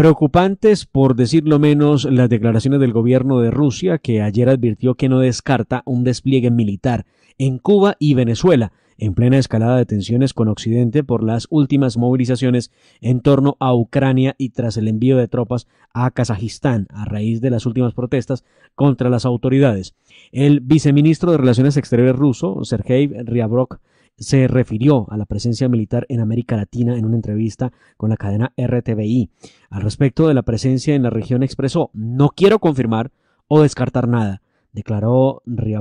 Preocupantes, por decirlo menos, las declaraciones del gobierno de Rusia, que ayer advirtió que no descarta un despliegue militar en Cuba y Venezuela, en plena escalada de tensiones con Occidente por las últimas movilizaciones en torno a Ucrania y tras el envío de tropas a Kazajistán a raíz de las últimas protestas contra las autoridades. El viceministro de Relaciones Exteriores ruso, Sergei riabrok se refirió a la presencia militar en América Latina en una entrevista con la cadena RTBI. Al respecto de la presencia en la región expresó, no quiero confirmar o descartar nada, declaró Ria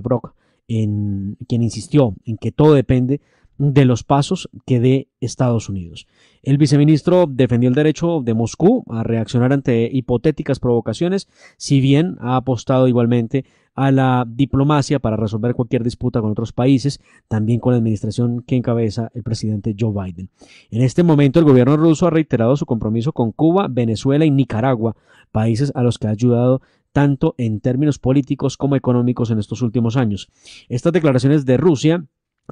en, quien insistió en que todo depende de los pasos que dé Estados Unidos. El viceministro defendió el derecho de Moscú a reaccionar ante hipotéticas provocaciones, si bien ha apostado igualmente a la diplomacia para resolver cualquier disputa con otros países, también con la administración que encabeza el presidente Joe Biden. En este momento el gobierno ruso ha reiterado su compromiso con Cuba, Venezuela y Nicaragua, países a los que ha ayudado tanto en términos políticos como económicos en estos últimos años. Estas declaraciones de Rusia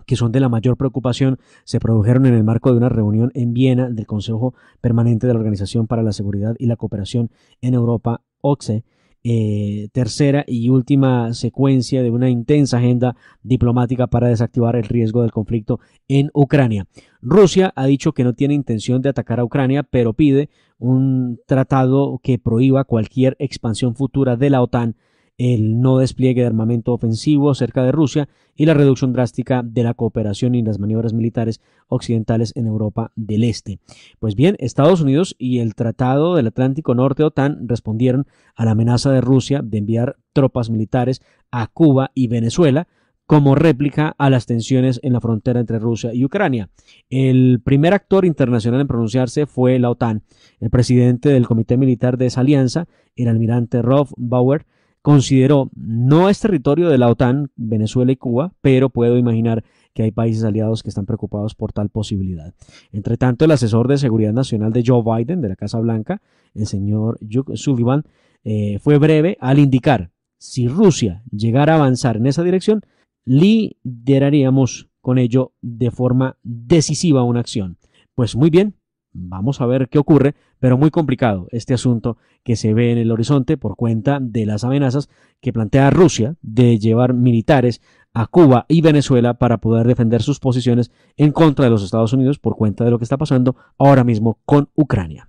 que son de la mayor preocupación, se produjeron en el marco de una reunión en Viena del Consejo Permanente de la Organización para la Seguridad y la Cooperación en Europa, OCSE, eh, tercera y última secuencia de una intensa agenda diplomática para desactivar el riesgo del conflicto en Ucrania. Rusia ha dicho que no tiene intención de atacar a Ucrania, pero pide un tratado que prohíba cualquier expansión futura de la OTAN el no despliegue de armamento ofensivo cerca de Rusia y la reducción drástica de la cooperación y las maniobras militares occidentales en Europa del Este. Pues bien, Estados Unidos y el Tratado del Atlántico Norte OTAN respondieron a la amenaza de Rusia de enviar tropas militares a Cuba y Venezuela como réplica a las tensiones en la frontera entre Rusia y Ucrania. El primer actor internacional en pronunciarse fue la OTAN. El presidente del Comité Militar de esa alianza, el almirante Rolf Bauer, consideró no es territorio de la OTAN, Venezuela y Cuba, pero puedo imaginar que hay países aliados que están preocupados por tal posibilidad. Entre tanto, el asesor de seguridad nacional de Joe Biden de la Casa Blanca, el señor Sullivan, eh, fue breve al indicar si Rusia llegara a avanzar en esa dirección, lideraríamos con ello de forma decisiva una acción. Pues muy bien, Vamos a ver qué ocurre, pero muy complicado este asunto que se ve en el horizonte por cuenta de las amenazas que plantea Rusia de llevar militares a Cuba y Venezuela para poder defender sus posiciones en contra de los Estados Unidos por cuenta de lo que está pasando ahora mismo con Ucrania.